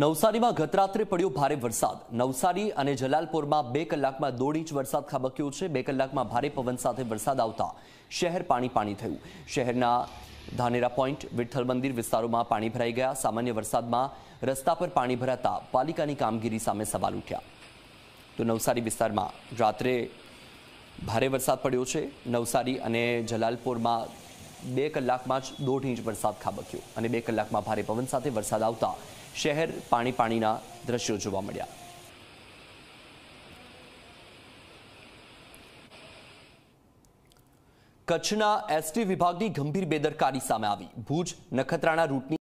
નવસારીમાં ગતરાત્રે પડ્યો ભારે વરસાદ નવસારી અને જલાલપોરમાં બે કલાકમાં દોઢ ઇંચ વરસાદ ખાબક્યો છે બે કલાકમાં ભારે પવન સાથે વરસાદ આવતા શહેર પાણી પાણી થયું શહેરના ધાનેરા પોઈન્ટ વિઠ્ઠલ મંદિર વિસ્તારોમાં પાણી ભરાઈ ગયા સામાન્ય વરસાદમાં રસ્તા પર પાણી ભરાતા પાલિકાની કામગીરી સામે સવાલ ઉઠ્યા તો નવસારી વિસ્તારમાં રાત્રે ભારે વરસાદ પડ્યો છે નવસારી અને જલાલપોરમાં બે કલાકમાં જ દોઢ ઇંચ વરસાદ ખાબક્યો અને બે કલાકમાં ભારે પવન સાથે વરસાદ આવતા શહેર પાણી પાણીના દ્રશ્યો જોવા મળ્યા કચ્છના એસટી વિભાગની ગંભીર બેદરકારી સામે આવી ભુજ નખત્રાણા રૂટની